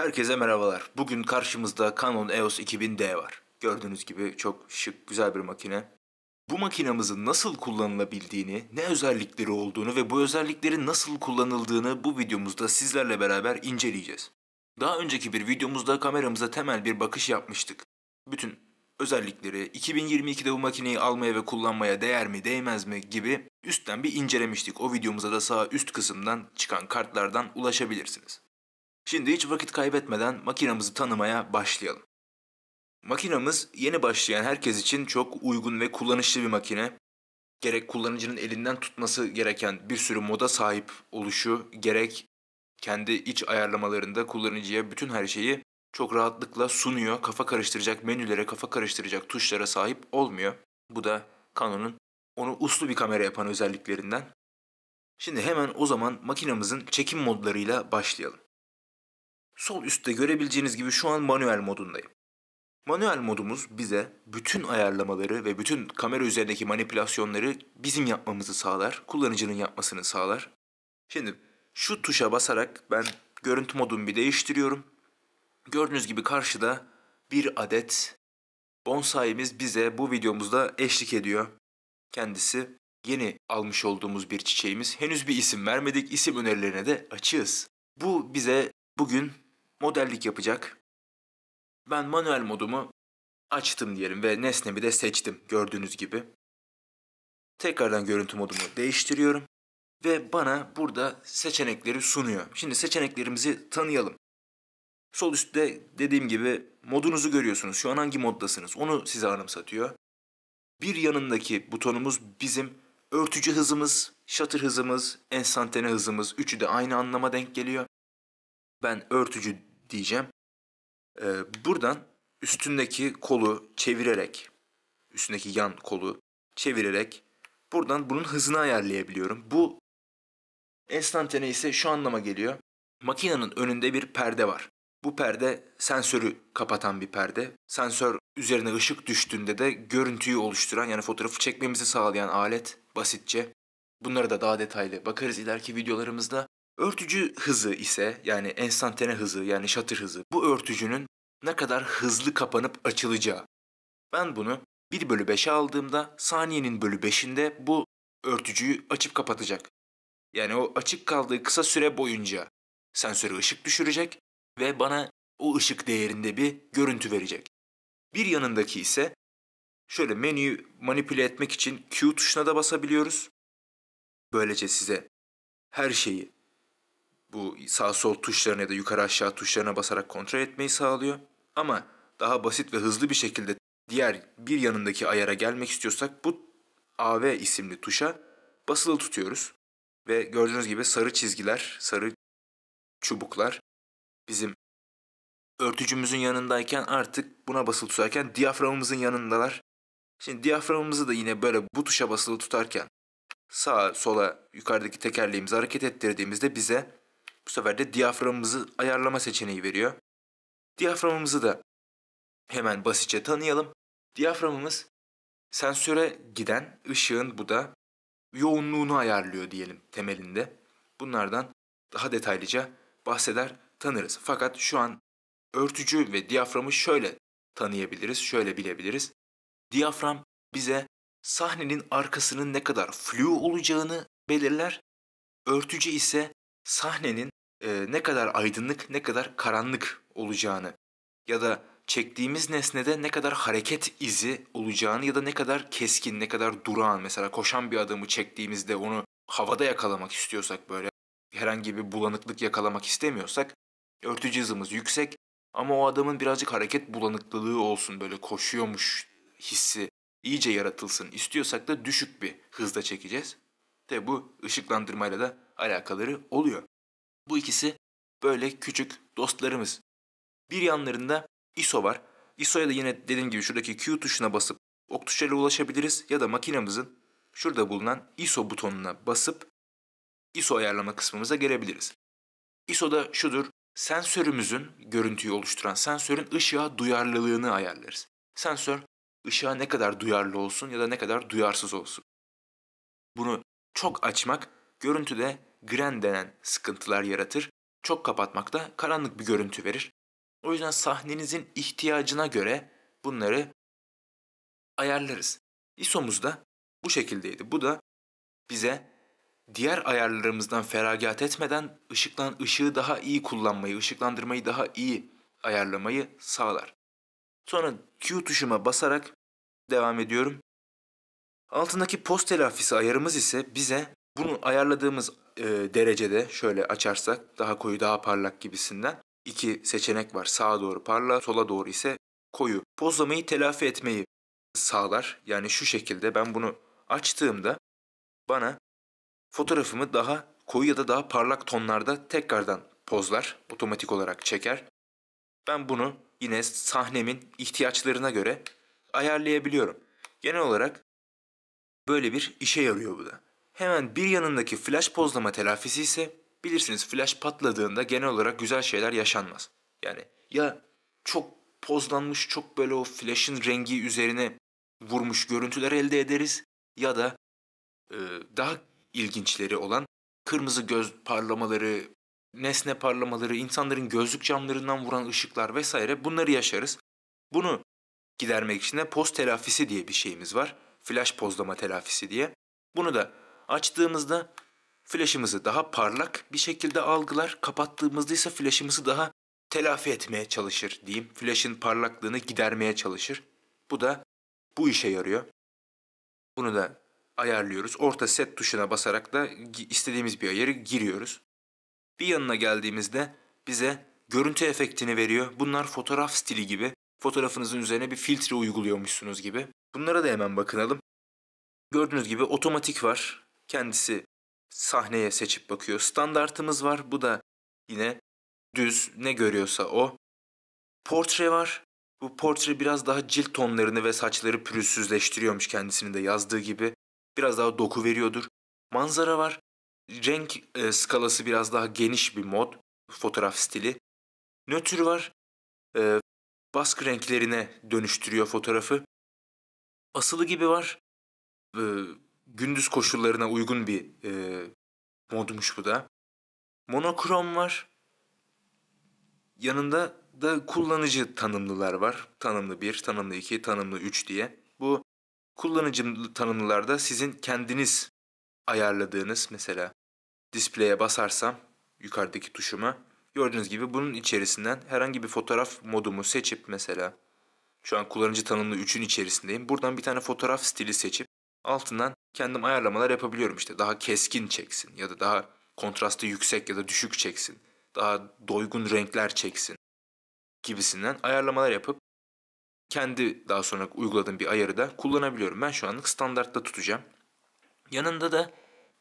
Herkese merhabalar. Bugün karşımızda Canon EOS 2000D var. Gördüğünüz gibi çok şık, güzel bir makine. Bu makinamızın nasıl kullanılabildiğini, ne özellikleri olduğunu ve bu özelliklerin nasıl kullanıldığını bu videomuzda sizlerle beraber inceleyeceğiz. Daha önceki bir videomuzda kameramıza temel bir bakış yapmıştık. Bütün özellikleri, 2022'de bu makineyi almaya ve kullanmaya değer mi değmez mi gibi üstten bir incelemiştik. O videomuza da sağ üst kısımdan çıkan kartlardan ulaşabilirsiniz. Şimdi hiç vakit kaybetmeden makinamızı tanımaya başlayalım. Makinamız yeni başlayan herkes için çok uygun ve kullanışlı bir makine. Gerek kullanıcının elinden tutması gereken bir sürü moda sahip oluşu, gerek kendi iç ayarlamalarında kullanıcıya bütün her şeyi çok rahatlıkla sunuyor. Kafa karıştıracak menülere, kafa karıştıracak tuşlara sahip olmuyor. Bu da Canon'un onu uslu bir kamera yapan özelliklerinden. Şimdi hemen o zaman makinamızın çekim modlarıyla başlayalım. Sol üstte görebileceğiniz gibi şu an manuel modundayım. Manuel modumuz bize bütün ayarlamaları ve bütün kamera üzerindeki manipülasyonları bizim yapmamızı sağlar, kullanıcının yapmasını sağlar. Şimdi şu tuşa basarak ben görüntü modumu bir değiştiriyorum. Gördüğünüz gibi karşıda bir adet bonsai'miz bize bu videomuzda eşlik ediyor. Kendisi yeni almış olduğumuz bir çiçeğimiz. Henüz bir isim vermedik, isim önerilerine de açığız. Bu bize bugün modellik yapacak. Ben manuel modumu açtım diyelim ve nesnemi de seçtim gördüğünüz gibi. Tekrardan görüntü modumu değiştiriyorum ve bana burada seçenekleri sunuyor. Şimdi seçeneklerimizi tanıyalım. Sol üstte dediğim gibi modunuzu görüyorsunuz. Şu an hangi moddasınız onu size anımsatıyor. Bir yanındaki butonumuz bizim örtücü hızımız, shutter hızımız, enstantane hızımız. Üçü de aynı anlama denk geliyor. Ben örtücü diyeceğim. Ee, buradan üstündeki kolu çevirerek, üstündeki yan kolu çevirerek buradan bunun hızını ayarlayabiliyorum. Bu enstantane ise şu anlama geliyor. Makinenin önünde bir perde var. Bu perde sensörü kapatan bir perde. Sensör üzerine ışık düştüğünde de görüntüyü oluşturan yani fotoğrafı çekmemizi sağlayan alet basitçe. Bunları da daha detaylı bakarız ileriki videolarımızda. Örtücü hızı ise yani enstantane hızı yani şatır hızı bu örtücünün ne kadar hızlı kapanıp açılacağı. Ben bunu 1 bölü 5'e aldığımda saniyenin bölü 5'inde bu örtücüyü açıp kapatacak. Yani o açık kaldığı kısa süre boyunca sensörü ışık düşürecek ve bana o ışık değerinde bir görüntü verecek. Bir yanındaki ise şöyle menüyü manipüle etmek için Q tuşuna da basabiliyoruz. Böylece size her şeyi bu sağ sol tuşlarına ya da yukarı aşağı tuşlarına basarak kontrol etmeyi sağlıyor. Ama daha basit ve hızlı bir şekilde diğer bir yanındaki ayara gelmek istiyorsak bu AV isimli tuşa basılı tutuyoruz. Ve gördüğünüz gibi sarı çizgiler, sarı çubuklar bizim örtücümüzün yanındayken artık buna basılı tutarken diyaframımızın yanındalar. Şimdi diyaframımızı da yine böyle bu tuşa basılı tutarken sağa sola yukarıdaki tekerleğimizi hareket ettirdiğimizde bize bu sefer de diyaframımızı ayarlama seçeneği veriyor. Diyaframımızı da hemen basitçe tanıyalım. Diyaframımız sensöre giden ışığın bu da yoğunluğunu ayarlıyor diyelim temelinde. Bunlardan daha detaylıca bahseder tanırız. Fakat şu an örtücü ve diyaframı şöyle tanıyabiliriz, şöyle bilebiliriz. Diyafram bize sahnenin arkasının ne kadar flu olacağını belirler. Örtücü ise sahnenin e, ne kadar aydınlık ne kadar karanlık olacağını ya da çektiğimiz nesnede ne kadar hareket izi olacağını ya da ne kadar keskin, ne kadar durağan mesela koşan bir adamı çektiğimizde onu havada yakalamak istiyorsak böyle herhangi bir bulanıklık yakalamak istemiyorsak örtücü hızımız yüksek ama o adamın birazcık hareket bulanıklığı olsun böyle koşuyormuş hissi iyice yaratılsın istiyorsak da düşük bir hızda çekeceğiz. Tabi bu ışıklandırmayla da alakaları oluyor. Bu ikisi böyle küçük dostlarımız. Bir yanlarında ISO var. ISO'ya da yine dediğim gibi şuradaki Q tuşuna basıp ok tuşuyla ulaşabiliriz ya da makinemizin şurada bulunan ISO butonuna basıp ISO ayarlama kısmımıza gelebiliriz. ISO da şudur, sensörümüzün görüntüyü oluşturan sensörün ışığa duyarlılığını ayarlarız. Sensör ışığa ne kadar duyarlı olsun ya da ne kadar duyarsız olsun. Bunu çok açmak görüntüde gren denen sıkıntılar yaratır. Çok kapatmak da karanlık bir görüntü verir. O yüzden sahnenizin ihtiyacına göre bunları ayarlarız. ISO'muz da bu şekildeydi. Bu da bize diğer ayarlarımızdan feragat etmeden ışıklan ışığı daha iyi kullanmayı, ışıklandırmayı daha iyi ayarlamayı sağlar. Sonra Q tuşuma basarak devam ediyorum. Altındaki post telafisi ayarımız ise bize bunu ayarladığımız e, derecede şöyle açarsak daha koyu daha parlak gibisinden iki seçenek var. Sağa doğru parla, sola doğru ise koyu. Pozlamayı telafi etmeyi sağlar. Yani şu şekilde ben bunu açtığımda bana fotoğrafımı daha koyu ya da daha parlak tonlarda tekrardan pozlar, otomatik olarak çeker. Ben bunu yine sahnemin ihtiyaçlarına göre ayarlayabiliyorum. Genel olarak böyle bir işe yarıyor bu da. Hemen bir yanındaki flash pozlama telafisi ise bilirsiniz flash patladığında genel olarak güzel şeyler yaşanmaz. Yani ya çok pozlanmış çok böyle o flash'ın rengi üzerine vurmuş görüntüler elde ederiz ya da e, daha ilginçleri olan kırmızı göz parlamaları, nesne parlamaları, insanların gözlük camlarından vuran ışıklar vesaire bunları yaşarız. Bunu gidermek için de poz telafisi diye bir şeyimiz var. Flash pozlama telafisi diye. Bunu da Açtığımızda flaşımızı daha parlak bir şekilde algılar. Kapattığımızda ise flaşımızı daha telafi etmeye çalışır diyeyim. Flaşın parlaklığını gidermeye çalışır. Bu da bu işe yarıyor. Bunu da ayarlıyoruz. Orta set tuşuna basarak da istediğimiz bir ayarı giriyoruz. Bir yanına geldiğimizde bize görüntü efektini veriyor. Bunlar fotoğraf stili gibi. Fotoğrafınızın üzerine bir filtre uyguluyormuşsunuz gibi. Bunlara da hemen bakınalım. Gördüğünüz gibi otomatik var kendisi sahneye seçip bakıyor. Standartımız var. Bu da yine düz ne görüyorsa o. Portre var. Bu portre biraz daha cilt tonlarını ve saçları pürüzsüzleştiriyormuş kendisinin de yazdığı gibi. Biraz daha doku veriyordur. Manzara var. Renk e, skalası biraz daha geniş bir mod. Fotoğraf stili. Nötr var. E, baskı renklerine dönüştürüyor fotoğrafı. Asılı gibi var. E, gündüz koşullarına uygun bir e, modmuş bu da. Monokrom var. Yanında da kullanıcı tanımlılar var. Tanımlı 1, tanımlı 2, tanımlı 3 diye. Bu kullanıcı tanımlılarda sizin kendiniz ayarladığınız mesela display'e basarsam yukarıdaki tuşuma gördüğünüz gibi bunun içerisinden herhangi bir fotoğraf modumu seçip mesela şu an kullanıcı tanımlı 3'ün içerisindeyim. Buradan bir tane fotoğraf stili seçip altından kendim ayarlamalar yapabiliyorum işte. Daha keskin çeksin ya da daha kontrastı yüksek ya da düşük çeksin. Daha doygun renkler çeksin gibisinden ayarlamalar yapıp kendi daha sonra uyguladığım bir ayarı da kullanabiliyorum. Ben şu anlık standartta tutacağım. Yanında da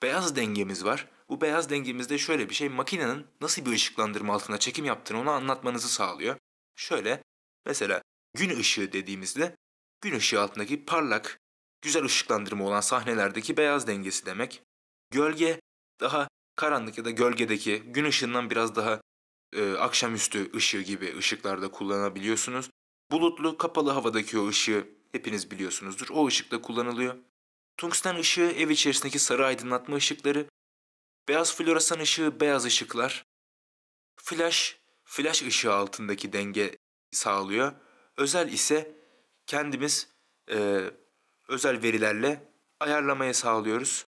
beyaz dengemiz var. Bu beyaz dengemizde şöyle bir şey makinenin nasıl bir ışıklandırma altında çekim yaptığını onu anlatmanızı sağlıyor. Şöyle mesela gün ışığı dediğimizde gün ışığı altındaki parlak güzel ışıklandırma olan sahnelerdeki beyaz dengesi demek. Gölge daha karanlık ya da gölgedeki gün ışığından biraz daha e, akşamüstü ışığı gibi ışıklarda kullanabiliyorsunuz. Bulutlu kapalı havadaki o ışığı hepiniz biliyorsunuzdur. O ışıkta kullanılıyor. Tungsten ışığı ev içerisindeki sarı aydınlatma ışıkları. Beyaz floresan ışığı beyaz ışıklar. Flash, flash ışığı altındaki denge sağlıyor. Özel ise kendimiz e, özel verilerle ayarlamayı sağlıyoruz.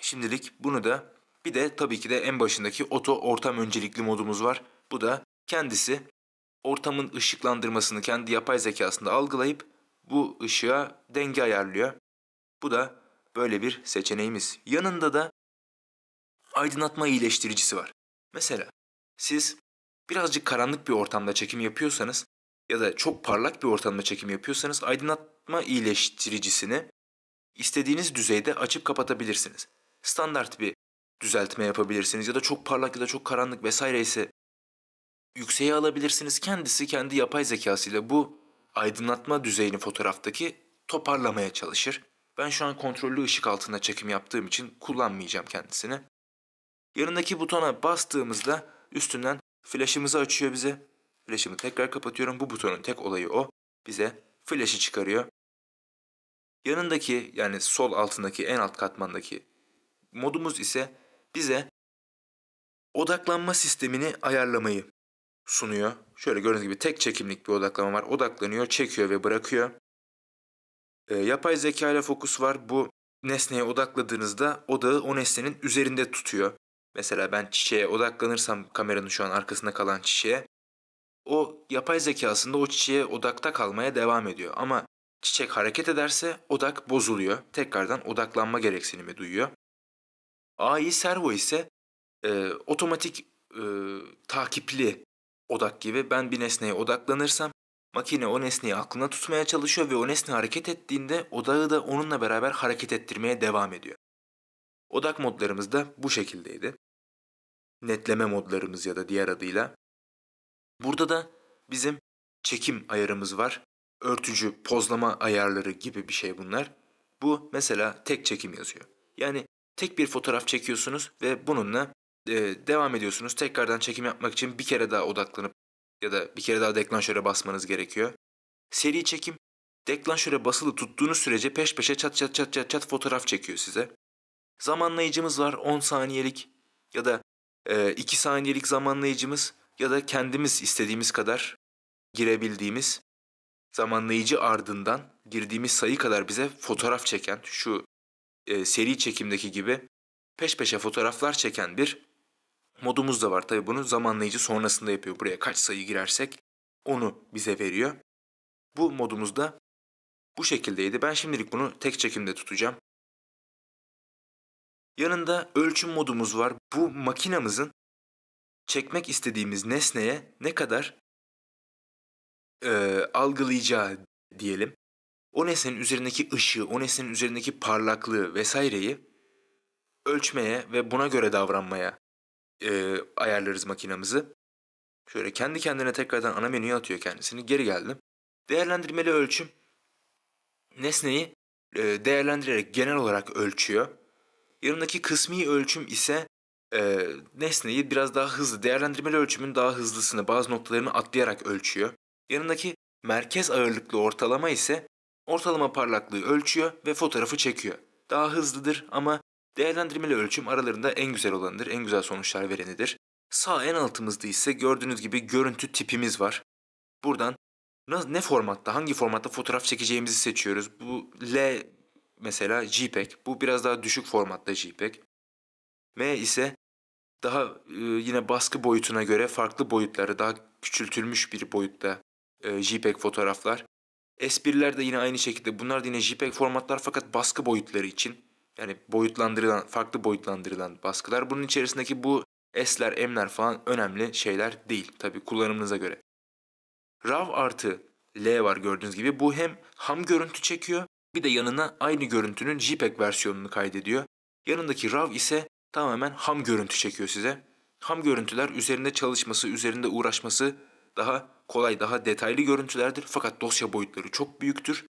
Şimdilik bunu da bir de tabii ki de en başındaki oto ortam öncelikli modumuz var. Bu da kendisi ortamın ışıklandırmasını kendi yapay zekasında algılayıp bu ışığa denge ayarlıyor. Bu da böyle bir seçeneğimiz. Yanında da aydınlatma iyileştiricisi var. Mesela siz birazcık karanlık bir ortamda çekim yapıyorsanız ya da çok parlak bir ortamda çekim yapıyorsanız aydınlat ısıtma iyileştiricisini istediğiniz düzeyde açıp kapatabilirsiniz. Standart bir düzeltme yapabilirsiniz ya da çok parlak ya da çok karanlık vesaire ise yükseğe alabilirsiniz. Kendisi kendi yapay zekasıyla bu aydınlatma düzeyini fotoğraftaki toparlamaya çalışır. Ben şu an kontrollü ışık altında çekim yaptığım için kullanmayacağım kendisini. Yanındaki butona bastığımızda üstünden flash'ımızı açıyor bize. Flash'ımı tekrar kapatıyorum. Bu butonun tek olayı o. Bize flash'ı çıkarıyor. Yanındaki yani sol altındaki en alt katmandaki modumuz ise bize odaklanma sistemini ayarlamayı sunuyor. Şöyle gördüğünüz gibi tek çekimlik bir odaklama var. Odaklanıyor, çekiyor ve bırakıyor. E, yapay zeka ile fokus var. Bu nesneye odakladığınızda odağı o nesnenin üzerinde tutuyor. Mesela ben çiçeğe odaklanırsam kameranın şu an arkasında kalan çiçeğe o yapay zekasında o çiçeğe odakta kalmaya devam ediyor. Ama Çiçek hareket ederse odak bozuluyor. Tekrardan odaklanma gereksinimi duyuyor. AI servo ise e, otomatik e, takipli odak gibi ben bir nesneye odaklanırsam makine o nesneyi aklına tutmaya çalışıyor ve o nesne hareket ettiğinde odağı da onunla beraber hareket ettirmeye devam ediyor. Odak modlarımız da bu şekildeydi. Netleme modlarımız ya da diğer adıyla. Burada da bizim çekim ayarımız var örtücü, pozlama ayarları gibi bir şey bunlar. Bu mesela tek çekim yazıyor. Yani tek bir fotoğraf çekiyorsunuz ve bununla e, devam ediyorsunuz. Tekrardan çekim yapmak için bir kere daha odaklanıp ya da bir kere daha deklanşöre basmanız gerekiyor. Seri çekim deklanşöre basılı tuttuğunuz sürece peş peşe çat çat çat çat çat fotoğraf çekiyor size. Zamanlayıcımız var 10 saniyelik ya da e, 2 saniyelik zamanlayıcımız ya da kendimiz istediğimiz kadar girebildiğimiz zamanlayıcı ardından girdiğimiz sayı kadar bize fotoğraf çeken şu e, seri çekimdeki gibi peş peşe fotoğraflar çeken bir modumuz da var. Tabii bunu zamanlayıcı sonrasında yapıyor. Buraya kaç sayı girersek onu bize veriyor. Bu modumuz da bu şekildeydi. Ben şimdilik bunu tek çekimde tutacağım. Yanında ölçüm modumuz var. Bu makinamızın çekmek istediğimiz nesneye ne kadar e, algılayacağı diyelim o nesnenin üzerindeki ışığı, o nesnenin üzerindeki parlaklığı vesaireyi ölçmeye ve buna göre davranmaya e, ayarlarız makinamızı. Şöyle kendi kendine tekrardan ana menüye atıyor kendisini. Geri geldim. Değerlendirmeli ölçüm nesneyi e, değerlendirerek genel olarak ölçüyor. Yanındaki kısmi ölçüm ise e, nesneyi biraz daha hızlı, değerlendirmeli ölçümün daha hızlısını, bazı noktalarını atlayarak ölçüyor. Yanındaki merkez ağırlıklı ortalama ise ortalama parlaklığı ölçüyor ve fotoğrafı çekiyor. Daha hızlıdır ama değerlendirmeli ölçüm aralarında en güzel olanıdır, en güzel sonuçlar verenidir. Sağ en altımızda ise gördüğünüz gibi görüntü tipimiz var. Buradan ne formatta, hangi formatta fotoğraf çekeceğimizi seçiyoruz. Bu L mesela JPEG, bu biraz daha düşük formatta JPEG. M ise daha ıı, yine baskı boyutuna göre farklı boyutları, daha küçültülmüş bir boyutta e, JPEG fotoğraflar. S1'ler de yine aynı şekilde. Bunlar da yine JPEG formatlar fakat baskı boyutları için. Yani boyutlandırılan, farklı boyutlandırılan baskılar. Bunun içerisindeki bu S'ler, M'ler falan önemli şeyler değil. Tabii kullanımınıza göre. RAW artı L var gördüğünüz gibi. Bu hem ham görüntü çekiyor bir de yanına aynı görüntünün JPEG versiyonunu kaydediyor. Yanındaki RAW ise tamamen ham görüntü çekiyor size. Ham görüntüler üzerinde çalışması, üzerinde uğraşması daha kolay, daha detaylı görüntülerdir. Fakat dosya boyutları çok büyüktür.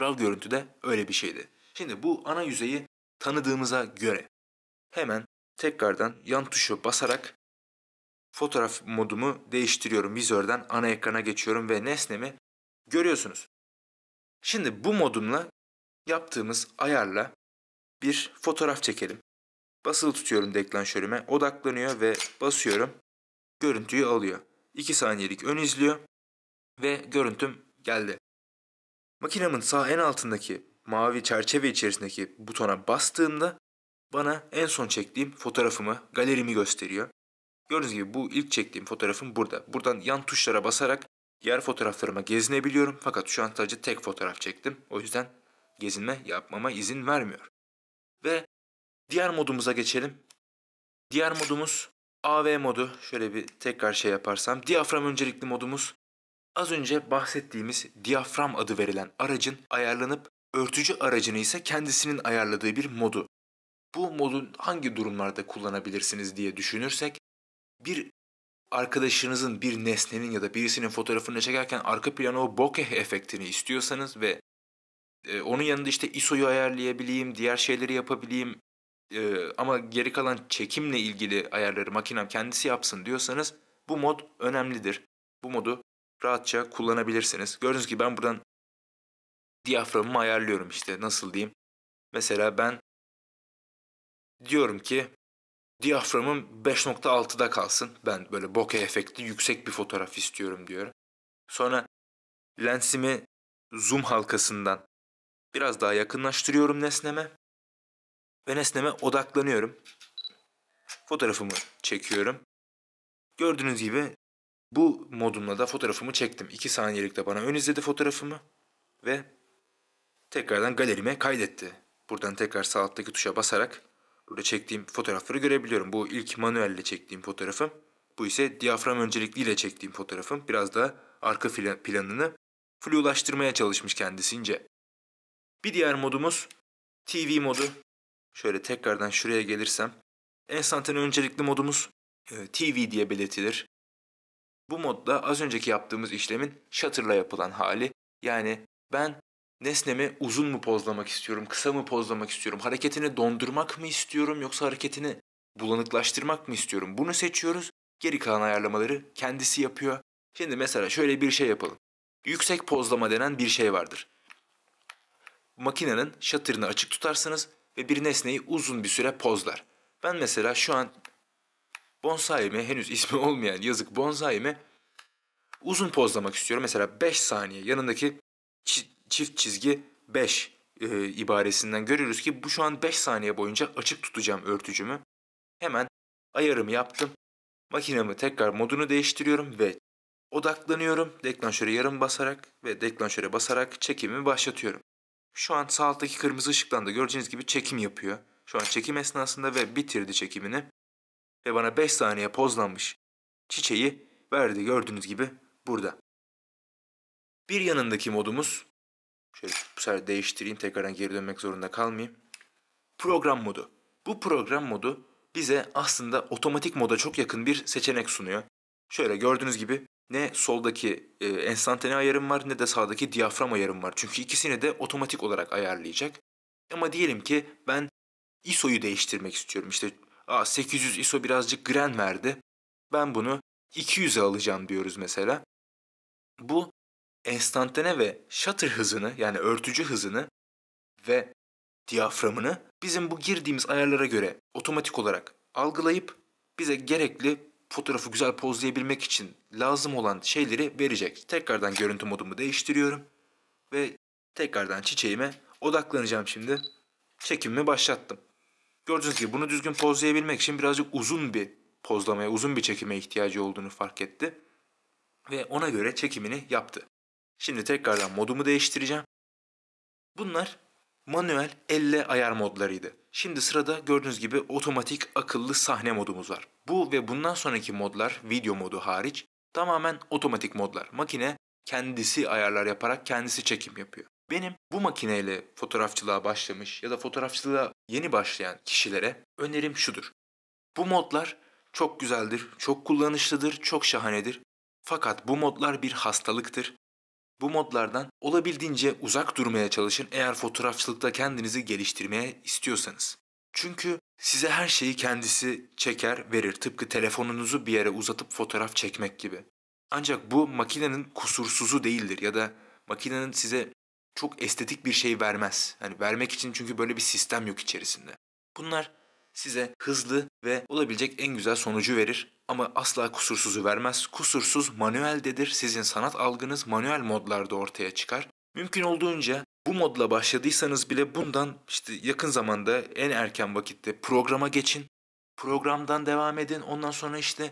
RAW görüntü de öyle bir şeydi. Şimdi bu ana yüzeyi tanıdığımıza göre hemen tekrardan yan tuşa basarak fotoğraf modumu değiştiriyorum. Vizörden ana ekrana geçiyorum ve nesnemi görüyorsunuz. Şimdi bu modumla yaptığımız ayarla bir fotoğraf çekelim. Basılı tutuyorum deklanşörüme, odaklanıyor ve basıyorum. Görüntüyü alıyor. 2 saniyelik ön izliyor ve görüntüm geldi. Makinemin sağ en altındaki mavi çerçeve içerisindeki butona bastığımda bana en son çektiğim fotoğrafımı, galerimi gösteriyor. Gördüğünüz gibi bu ilk çektiğim fotoğrafım burada. Buradan yan tuşlara basarak diğer fotoğraflarıma gezinebiliyorum. Fakat şu an sadece tek fotoğraf çektim. O yüzden gezinme yapmama izin vermiyor. Ve diğer modumuza geçelim. Diğer modumuz AV modu şöyle bir tekrar şey yaparsam diyafram öncelikli modumuz az önce bahsettiğimiz diyafram adı verilen aracın ayarlanıp örtücü aracını ise kendisinin ayarladığı bir modu. Bu modun hangi durumlarda kullanabilirsiniz diye düşünürsek bir arkadaşınızın bir nesnenin ya da birisinin fotoğrafını çekerken arka plana o bokeh efektini istiyorsanız ve e, onun yanında işte ISO'yu ayarlayabileyim, diğer şeyleri yapabileyim, e, ama geri kalan çekimle ilgili ayarları makinem kendisi yapsın diyorsanız bu mod önemlidir. Bu modu rahatça kullanabilirsiniz. Gördüğünüz gibi ben buradan diyaframımı ayarlıyorum işte nasıl diyeyim. Mesela ben diyorum ki diyaframım 5.6'da kalsın. Ben böyle bokeh efekti yüksek bir fotoğraf istiyorum diyorum. Sonra lensimi zoom halkasından biraz daha yakınlaştırıyorum nesneme ve nesneme odaklanıyorum. Fotoğrafımı çekiyorum. Gördüğünüz gibi bu modumla da fotoğrafımı çektim. 2 de bana ön izledi fotoğrafımı ve tekrardan galerime kaydetti. Buradan tekrar sağ alttaki tuşa basarak burada çektiğim fotoğrafları görebiliyorum. Bu ilk manuelle çektiğim fotoğrafım. Bu ise diyafram öncelikliyle çektiğim fotoğrafım. Biraz da arka planını flulaştırmaya çalışmış kendisince. Bir diğer modumuz TV modu. Şöyle tekrardan şuraya gelirsem. Enstantan öncelikli modumuz e, TV diye belirtilir. Bu modda az önceki yaptığımız işlemin shutter'la yapılan hali. Yani ben nesnemi uzun mu pozlamak istiyorum, kısa mı pozlamak istiyorum, hareketini dondurmak mı istiyorum yoksa hareketini bulanıklaştırmak mı istiyorum? Bunu seçiyoruz. Geri kalan ayarlamaları kendisi yapıyor. Şimdi mesela şöyle bir şey yapalım. Yüksek pozlama denen bir şey vardır. Makinenin şatırını açık tutarsınız ve bir nesneyi uzun bir süre pozlar. Ben mesela şu an bonsaime henüz ismi olmayan yazık bonsaime uzun pozlamak istiyorum. Mesela 5 saniye yanındaki çift çizgi 5 e, ibaresinden görüyoruz ki bu şu an 5 saniye boyunca açık tutacağım örtücümü. Hemen ayarımı yaptım. Makinemi tekrar modunu değiştiriyorum ve odaklanıyorum. Deklanşöre yarım basarak ve deklanşöre basarak çekimi başlatıyorum. Şu an sağdaki kırmızı ışıktan da göreceğiniz gibi çekim yapıyor. Şu an çekim esnasında ve bitirdi çekimini. Ve bana 5 saniye pozlanmış çiçeği verdi gördüğünüz gibi burada. Bir yanındaki modumuz, şöyle bu sefer değiştireyim tekrardan geri dönmek zorunda kalmayayım. Program modu. Bu program modu bize aslında otomatik moda çok yakın bir seçenek sunuyor. Şöyle gördüğünüz gibi ne soldaki e, enstantane ayarım var ne de sağdaki diyafram ayarım var. Çünkü ikisini de otomatik olarak ayarlayacak. Ama diyelim ki ben ISO'yu değiştirmek istiyorum. İşte a, 800 ISO birazcık gren verdi. Ben bunu 200'e alacağım diyoruz mesela. Bu enstantane ve shutter hızını yani örtücü hızını ve diyaframını bizim bu girdiğimiz ayarlara göre otomatik olarak algılayıp bize gerekli fotoğrafı güzel pozlayabilmek için lazım olan şeyleri verecek. Tekrardan görüntü modumu değiştiriyorum. Ve tekrardan çiçeğime odaklanacağım şimdi. Çekimimi başlattım. Gördüğünüz gibi bunu düzgün pozlayabilmek için birazcık uzun bir pozlamaya, uzun bir çekime ihtiyacı olduğunu fark etti. Ve ona göre çekimini yaptı. Şimdi tekrardan modumu değiştireceğim. Bunlar manuel elle ayar modlarıydı. Şimdi sırada gördüğünüz gibi otomatik akıllı sahne modumuz var. Bu ve bundan sonraki modlar video modu hariç tamamen otomatik modlar. Makine kendisi ayarlar yaparak kendisi çekim yapıyor. Benim bu makineyle fotoğrafçılığa başlamış ya da fotoğrafçılığa yeni başlayan kişilere önerim şudur. Bu modlar çok güzeldir, çok kullanışlıdır, çok şahanedir. Fakat bu modlar bir hastalıktır bu modlardan olabildiğince uzak durmaya çalışın eğer fotoğrafçılıkta kendinizi geliştirmeye istiyorsanız. Çünkü size her şeyi kendisi çeker verir tıpkı telefonunuzu bir yere uzatıp fotoğraf çekmek gibi. Ancak bu makinenin kusursuzu değildir ya da makinenin size çok estetik bir şey vermez. Hani vermek için çünkü böyle bir sistem yok içerisinde. Bunlar size hızlı ve olabilecek en güzel sonucu verir ama asla kusursuzu vermez. Kusursuz manueldedir. Sizin sanat algınız manuel modlarda ortaya çıkar. Mümkün olduğunca bu modla başladıysanız bile bundan işte yakın zamanda en erken vakitte programa geçin. Programdan devam edin. Ondan sonra işte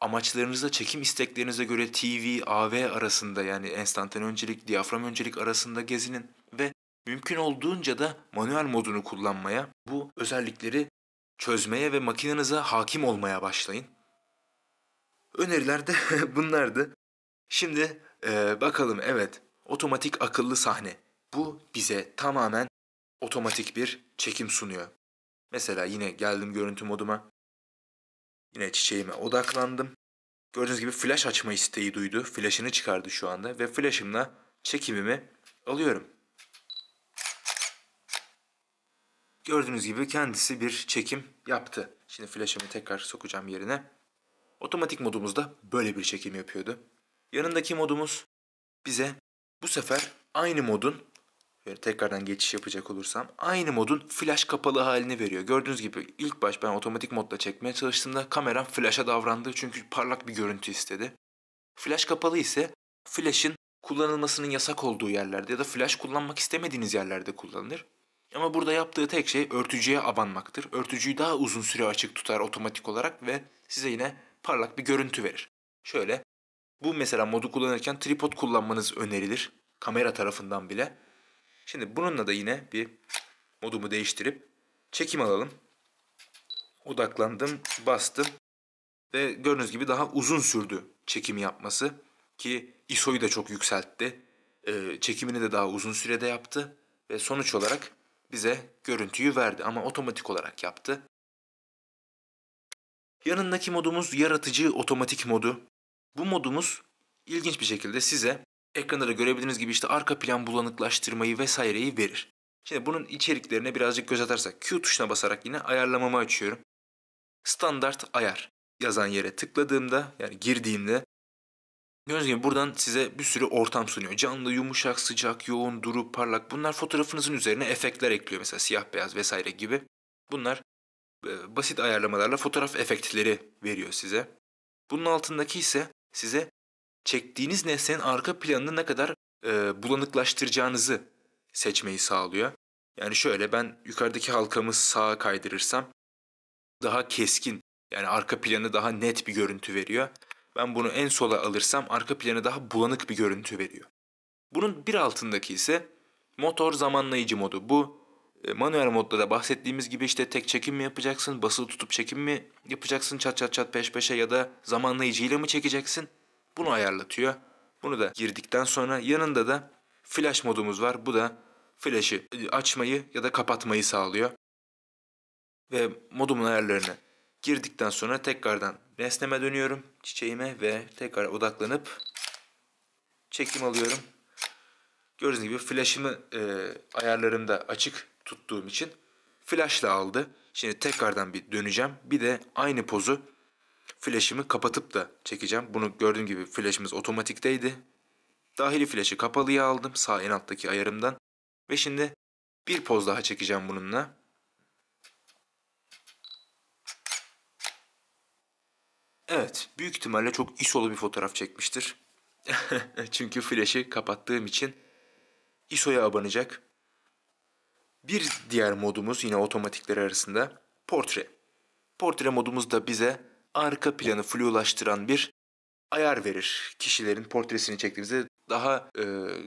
amaçlarınıza, çekim isteklerinize göre TV, AV arasında yani enstantan öncelik, diyafram öncelik arasında gezinin ve mümkün olduğunca da manuel modunu kullanmaya, bu özellikleri çözmeye ve makinenize hakim olmaya başlayın. Öneriler de bunlardı. Şimdi e, bakalım evet otomatik akıllı sahne. Bu bize tamamen otomatik bir çekim sunuyor. Mesela yine geldim görüntü moduma. Yine çiçeğime odaklandım. Gördüğünüz gibi flash açma isteği duydu. Flash'ını çıkardı şu anda ve flash'ımla çekimimi alıyorum. Gördüğünüz gibi kendisi bir çekim yaptı. Şimdi flashımı tekrar sokacağım yerine. Otomatik modumuzda böyle bir çekim yapıyordu. Yanındaki modumuz bize bu sefer aynı modun yani tekrardan geçiş yapacak olursam aynı modun flash kapalı halini veriyor. Gördüğünüz gibi ilk baş ben otomatik modla çekmeye çalıştığımda kameram flash'a davrandı çünkü parlak bir görüntü istedi. Flash kapalı ise flash'ın kullanılmasının yasak olduğu yerlerde ya da flash kullanmak istemediğiniz yerlerde kullanılır. Ama burada yaptığı tek şey örtücüye abanmaktır. Örtücüyü daha uzun süre açık tutar otomatik olarak ve size yine parlak bir görüntü verir. Şöyle bu mesela modu kullanırken tripod kullanmanız önerilir. Kamera tarafından bile. Şimdi bununla da yine bir modumu değiştirip çekim alalım. Odaklandım, bastım ve gördüğünüz gibi daha uzun sürdü çekimi yapması ki ISO'yu da çok yükseltti. Ee, çekimini de daha uzun sürede yaptı ve sonuç olarak bize görüntüyü verdi ama otomatik olarak yaptı. Yanındaki modumuz yaratıcı otomatik modu. Bu modumuz ilginç bir şekilde size ekranda da görebildiğiniz gibi işte arka plan bulanıklaştırmayı vesaireyi verir. Şimdi bunun içeriklerine birazcık göz atarsak Q tuşuna basarak yine ayarlamamı açıyorum. Standart ayar yazan yere tıkladığımda yani girdiğimde Gördüğünüz gibi buradan size bir sürü ortam sunuyor. Canlı, yumuşak, sıcak, yoğun, duru, parlak. Bunlar fotoğrafınızın üzerine efektler ekliyor. Mesela siyah, beyaz vesaire gibi. Bunlar e, basit ayarlamalarla fotoğraf efektleri veriyor size. Bunun altındaki ise size çektiğiniz nesnenin arka planını ne kadar e, bulanıklaştıracağınızı seçmeyi sağlıyor. Yani şöyle ben yukarıdaki halkamı sağa kaydırırsam daha keskin yani arka planı daha net bir görüntü veriyor. Ben bunu en sola alırsam arka planı daha bulanık bir görüntü veriyor. Bunun bir altındaki ise motor zamanlayıcı modu. Bu e, manuel modda da bahsettiğimiz gibi işte tek çekim mi yapacaksın, basılı tutup çekim mi yapacaksın çat çat çat peş peşe ya da zamanlayıcıyla mı çekeceksin? Bunu ayarlatıyor. Bunu da girdikten sonra yanında da flash modumuz var. Bu da flash'ı e, açmayı ya da kapatmayı sağlıyor. Ve modumun ayarlarını Girdikten sonra tekrardan nesneme dönüyorum çiçeğime ve tekrar odaklanıp çekim alıyorum. Gördüğünüz gibi flash'ımı e, ayarlarımda açık tuttuğum için flash'la aldı. Şimdi tekrardan bir döneceğim. Bir de aynı pozu flash'ımı kapatıp da çekeceğim. Bunu gördüğüm gibi flash'ımız otomatikteydi. Dahili flash'ı kapalıya aldım sağ en alttaki ayarımdan. Ve şimdi bir poz daha çekeceğim bununla. Evet, büyük ihtimalle çok ISO'lu bir fotoğraf çekmiştir. Çünkü flash'ı kapattığım için ISO'ya abanacak. Bir diğer modumuz yine otomatikler arasında portre. Portre modumuz da bize arka planı flulaştıran bir ayar verir. Kişilerin portresini çektiğimizde daha e,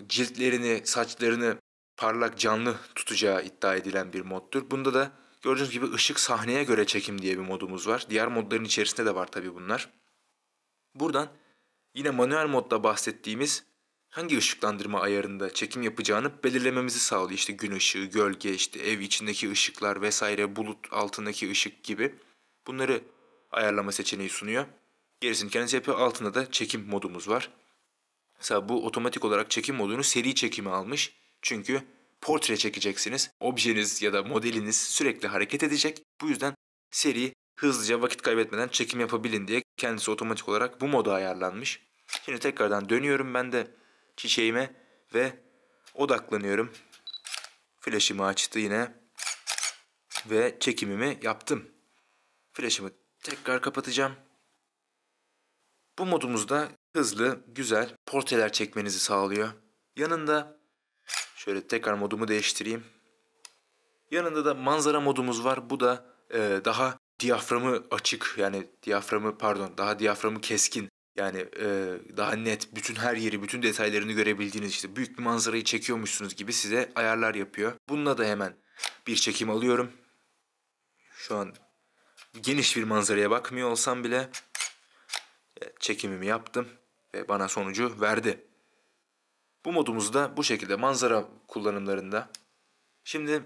ciltlerini, saçlarını parlak canlı tutacağı iddia edilen bir moddur. Bunda da Gördüğünüz gibi ışık sahneye göre çekim diye bir modumuz var. Diğer modların içerisinde de var tabi bunlar. Buradan yine manuel modda bahsettiğimiz hangi ışıklandırma ayarında çekim yapacağını belirlememizi sağlıyor. İşte gün ışığı, gölge, işte ev içindeki ışıklar vesaire, bulut altındaki ışık gibi. Bunları ayarlama seçeneği sunuyor. Gerisini kendiniz yapıyor. Altında da çekim modumuz var. Mesela bu otomatik olarak çekim modunu seri çekimi almış. Çünkü portre çekeceksiniz. Objeniz ya da modeliniz sürekli hareket edecek. Bu yüzden seri hızlıca vakit kaybetmeden çekim yapabilin diye kendisi otomatik olarak bu moda ayarlanmış. Şimdi tekrardan dönüyorum ben de çiçeğime ve odaklanıyorum. Flaşımı açtı yine ve çekimimi yaptım. Flaşımı tekrar kapatacağım. Bu modumuzda hızlı, güzel portreler çekmenizi sağlıyor. Yanında Şöyle tekrar modumu değiştireyim. Yanında da manzara modumuz var. Bu da e, daha diyaframı açık yani diyaframı pardon daha diyaframı keskin yani e, daha net bütün her yeri bütün detaylarını görebildiğiniz işte büyük bir manzarayı çekiyormuşsunuz gibi size ayarlar yapıyor. Bununla da hemen bir çekim alıyorum. Şu an geniş bir manzaraya bakmıyor olsam bile e, çekimimi yaptım ve bana sonucu verdi. Bu modumuzu da bu şekilde manzara kullanımlarında. Şimdi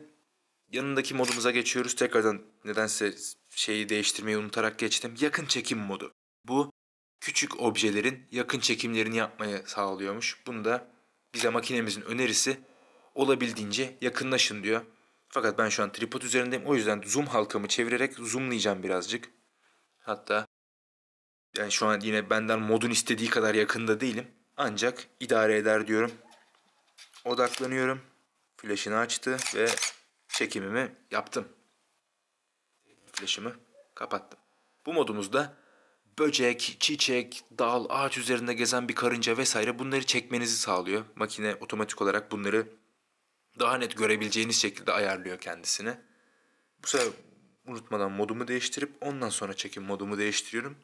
yanındaki modumuza geçiyoruz. Tekrardan nedense şeyi değiştirmeyi unutarak geçtim. Yakın çekim modu. Bu küçük objelerin yakın çekimlerini yapmayı sağlıyormuş. Bunu da bize makinemizin önerisi olabildiğince yakınlaşın diyor. Fakat ben şu an tripod üzerindeyim. O yüzden zoom halkamı çevirerek zoomlayacağım birazcık. Hatta yani şu an yine benden modun istediği kadar yakında değilim. Ancak idare eder diyorum. Odaklanıyorum. Flaşını açtı ve çekimimi yaptım. Flaşımı kapattım. Bu modumuzda böcek, çiçek, dal, ağaç üzerinde gezen bir karınca vesaire bunları çekmenizi sağlıyor. Makine otomatik olarak bunları daha net görebileceğiniz şekilde ayarlıyor kendisini. Bu sefer unutmadan modumu değiştirip ondan sonra çekim modumu değiştiriyorum.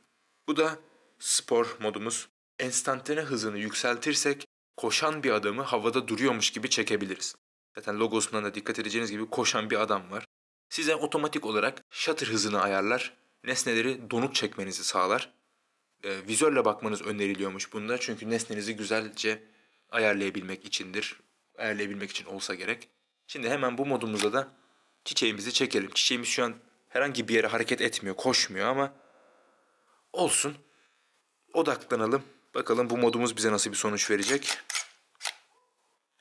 Bu da spor modumuz enstantane hızını yükseltirsek koşan bir adamı havada duruyormuş gibi çekebiliriz. Zaten logosundan da dikkat edeceğiniz gibi koşan bir adam var. Size otomatik olarak shutter hızını ayarlar, nesneleri donuk çekmenizi sağlar. E, vizörle bakmanız öneriliyormuş bunda çünkü nesnenizi güzelce ayarlayabilmek içindir. Ayarlayabilmek için olsa gerek. Şimdi hemen bu modumuzda da çiçeğimizi çekelim. Çiçeğimiz şu an herhangi bir yere hareket etmiyor, koşmuyor ama olsun. Odaklanalım Bakalım bu modumuz bize nasıl bir sonuç verecek.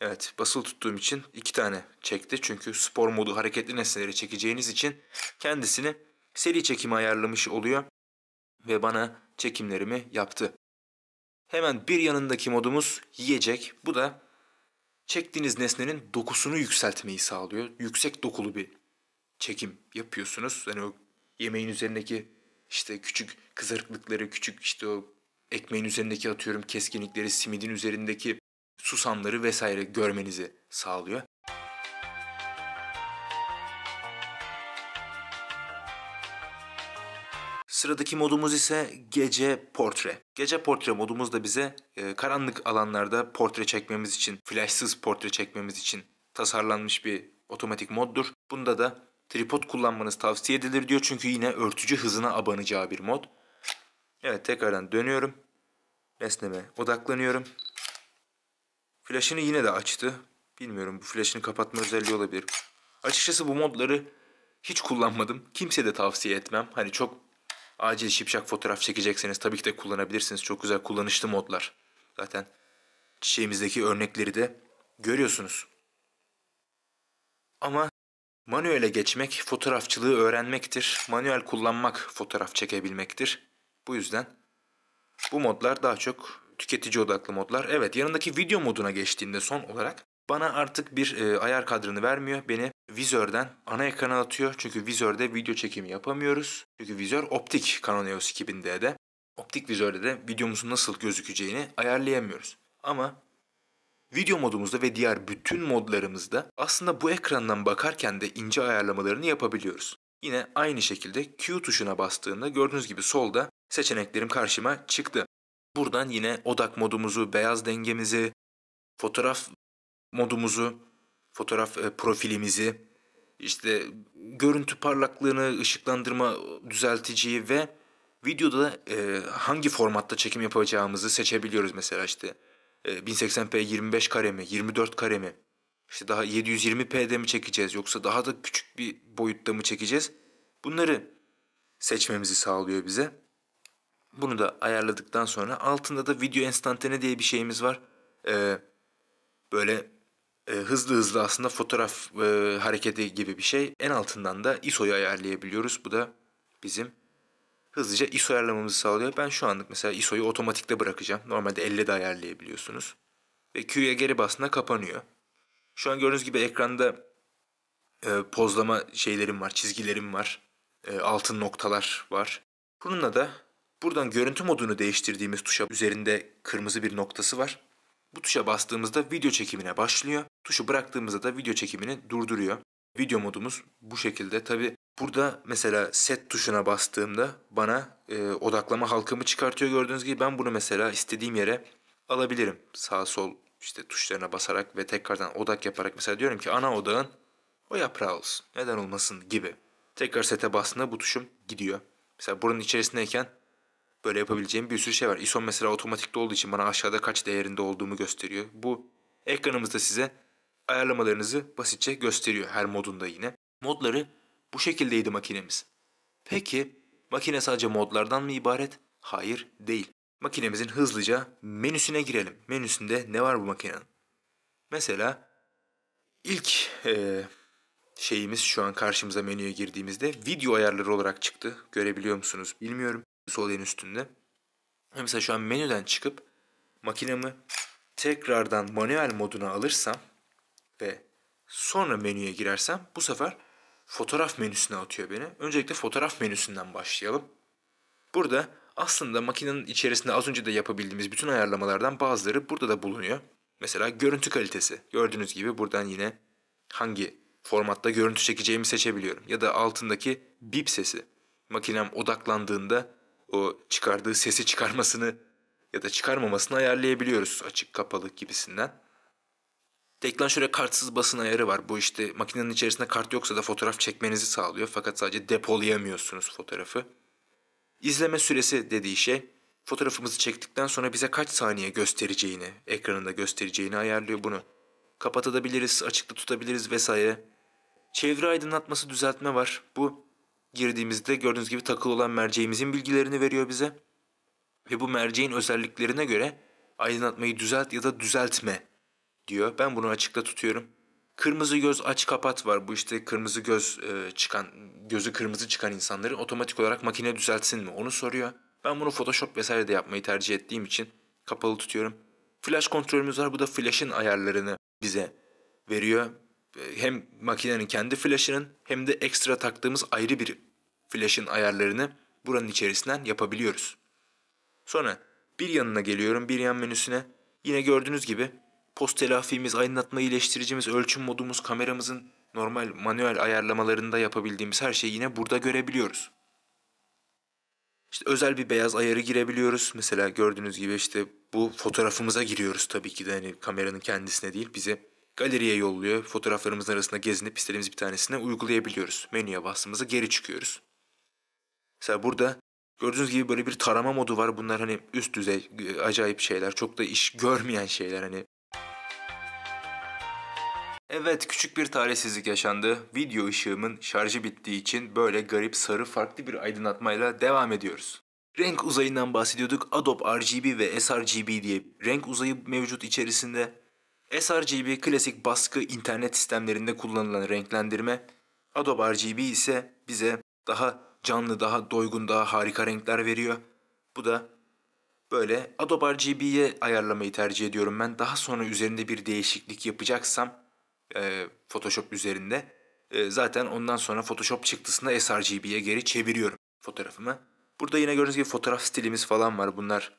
Evet basılı tuttuğum için iki tane çekti. Çünkü spor modu hareketli nesneleri çekeceğiniz için kendisini seri çekimi ayarlamış oluyor. Ve bana çekimlerimi yaptı. Hemen bir yanındaki modumuz yiyecek. Bu da çektiğiniz nesnenin dokusunu yükseltmeyi sağlıyor. Yüksek dokulu bir çekim yapıyorsunuz. Hani o yemeğin üzerindeki işte küçük kızarıklıkları, küçük işte o ekmeğin üzerindeki atıyorum keskinlikleri, simidin üzerindeki susamları vesaire görmenizi sağlıyor. Sıradaki modumuz ise gece portre. Gece portre modumuz da bize e, karanlık alanlarda portre çekmemiz için, flashsız portre çekmemiz için tasarlanmış bir otomatik moddur. Bunda da tripod kullanmanız tavsiye edilir diyor çünkü yine örtücü hızına abanacağı bir mod. Evet tekrardan dönüyorum. Nesneme odaklanıyorum. Flaşını yine de açtı. Bilmiyorum bu flaşını kapatma özelliği olabilir. Açıkçası bu modları hiç kullanmadım. Kimse de tavsiye etmem. Hani çok acil şipşak fotoğraf çekecekseniz tabii ki de kullanabilirsiniz. Çok güzel kullanışlı modlar. Zaten çiçeğimizdeki örnekleri de görüyorsunuz. Ama manuele geçmek fotoğrafçılığı öğrenmektir. Manuel kullanmak fotoğraf çekebilmektir. Bu yüzden bu modlar daha çok tüketici odaklı modlar. Evet yanındaki video moduna geçtiğinde son olarak bana artık bir e, ayar kadranı vermiyor. Beni vizörden ana ekrana atıyor. Çünkü vizörde video çekimi yapamıyoruz. Çünkü vizör optik Canon EOS 2000D'de. de. Optik vizörde de videomuzun nasıl gözükeceğini ayarlayamıyoruz. Ama video modumuzda ve diğer bütün modlarımızda aslında bu ekrandan bakarken de ince ayarlamalarını yapabiliyoruz. Yine aynı şekilde Q tuşuna bastığında gördüğünüz gibi solda seçeneklerim karşıma çıktı. Buradan yine odak modumuzu, beyaz dengemizi, fotoğraf modumuzu, fotoğraf e, profilimizi, işte görüntü parlaklığını, ışıklandırma düzelticiyi ve videoda e, hangi formatta çekim yapacağımızı seçebiliyoruz mesela işte. E, 1080p 25 kare mi, 24 kare mi, işte daha 720p'de mi çekeceğiz yoksa daha da küçük bir boyutta mı çekeceğiz? Bunları seçmemizi sağlıyor bize. Bunu da ayarladıktan sonra altında da video enstantane diye bir şeyimiz var. Ee, böyle e, hızlı hızlı aslında fotoğraf e, hareketi gibi bir şey. En altından da ISO'yu ayarlayabiliyoruz. Bu da bizim hızlıca ISO ayarlamamızı sağlıyor. Ben şu anlık mesela ISO'yu otomatikte bırakacağım. Normalde elle de ayarlayabiliyorsunuz. Ve Q'ya geri basına kapanıyor. Şu an gördüğünüz gibi ekranda e, pozlama şeylerim var, çizgilerim var. E, altın noktalar var. Bununla da buradan görüntü modunu değiştirdiğimiz tuşa üzerinde kırmızı bir noktası var. Bu tuşa bastığımızda video çekimine başlıyor. Tuşu bıraktığımızda da video çekimini durduruyor. Video modumuz bu şekilde. Tabi burada mesela set tuşuna bastığımda bana e, odaklama halkamı çıkartıyor gördüğünüz gibi. Ben bunu mesela istediğim yere alabilirim. Sağ sol işte tuşlarına basarak ve tekrardan odak yaparak mesela diyorum ki ana odağın o yaprağı olsun. Neden olmasın gibi. Tekrar sete bastığında bu tuşum gidiyor. Mesela buranın içerisindeyken böyle yapabileceğim bir sürü şey var. ISO mesela otomatikte olduğu için bana aşağıda kaç değerinde olduğumu gösteriyor. Bu ekranımızda size ayarlamalarınızı basitçe gösteriyor her modunda yine. Modları bu şekildeydi makinemiz. Peki makine sadece modlardan mı ibaret? Hayır değil. Makinemizin hızlıca menüsüne girelim. Menüsünde ne var bu makinenin? Mesela ilk e, şeyimiz şu an karşımıza menüye girdiğimizde video ayarları olarak çıktı. Görebiliyor musunuz bilmiyorum. Sol en üstünde. Mesela şu an menüden çıkıp makinemi tekrardan manuel moduna alırsam ve sonra menüye girersem bu sefer fotoğraf menüsüne atıyor beni. Öncelikle fotoğraf menüsünden başlayalım. Burada aslında makinenin içerisinde az önce de yapabildiğimiz bütün ayarlamalardan bazıları burada da bulunuyor. Mesela görüntü kalitesi. Gördüğünüz gibi buradan yine hangi formatta görüntü çekeceğimi seçebiliyorum. Ya da altındaki bip sesi. Makinem odaklandığında o çıkardığı sesi çıkarmasını ya da çıkarmamasını ayarlayabiliyoruz açık kapalı gibisinden. Deklanşöre kartsız basın ayarı var. Bu işte makinenin içerisinde kart yoksa da fotoğraf çekmenizi sağlıyor. Fakat sadece depolayamıyorsunuz fotoğrafı. İzleme süresi dediği şey fotoğrafımızı çektikten sonra bize kaç saniye göstereceğini, ekranında göstereceğini ayarlıyor bunu. Kapatabiliriz, açıkta tutabiliriz vesaire. Çevre aydınlatması düzeltme var. Bu girdiğimizde gördüğünüz gibi takılı olan merceğimizin bilgilerini veriyor bize. Ve bu merceğin özelliklerine göre aydınlatmayı düzelt ya da düzeltme diyor. Ben bunu açıkta tutuyorum. Kırmızı göz aç kapat var. Bu işte kırmızı göz e, çıkan, gözü kırmızı çıkan insanları otomatik olarak makine düzeltsin mi? Onu soruyor. Ben bunu Photoshop vesaire de yapmayı tercih ettiğim için kapalı tutuyorum. Flash kontrolümüz var. Bu da flash'ın ayarlarını bize veriyor. E, hem makinenin kendi flash'ının hem de ekstra taktığımız ayrı bir flash'ın ayarlarını buranın içerisinden yapabiliyoruz. Sonra bir yanına geliyorum bir yan menüsüne. Yine gördüğünüz gibi Post telafimiz, aydınlatma iyileştiricimiz, ölçüm modumuz, kameramızın normal manuel ayarlamalarında yapabildiğimiz her şeyi yine burada görebiliyoruz. İşte özel bir beyaz ayarı girebiliyoruz. Mesela gördüğünüz gibi işte bu fotoğrafımıza giriyoruz tabii ki de hani kameranın kendisine değil bizi galeriye yolluyor. Fotoğraflarımızın arasında gezinip istediğimiz bir tanesine uygulayabiliyoruz. Menüye bastığımızda geri çıkıyoruz. Mesela burada gördüğünüz gibi böyle bir tarama modu var. Bunlar hani üst düzey e, acayip şeyler. Çok da iş görmeyen şeyler hani Evet küçük bir talihsizlik yaşandı. Video ışığımın şarjı bittiği için böyle garip sarı farklı bir aydınlatmayla devam ediyoruz. Renk uzayından bahsediyorduk. Adobe RGB ve sRGB diye renk uzayı mevcut içerisinde. sRGB klasik baskı internet sistemlerinde kullanılan renklendirme. Adobe RGB ise bize daha canlı, daha doygun, daha harika renkler veriyor. Bu da böyle Adobe RGB'ye ayarlamayı tercih ediyorum ben. Daha sonra üzerinde bir değişiklik yapacaksam e, Photoshop üzerinde. E, zaten ondan sonra Photoshop çıktısında sRGB'ye geri çeviriyorum fotoğrafımı. Burada yine gördüğünüz gibi fotoğraf stilimiz falan var. Bunlar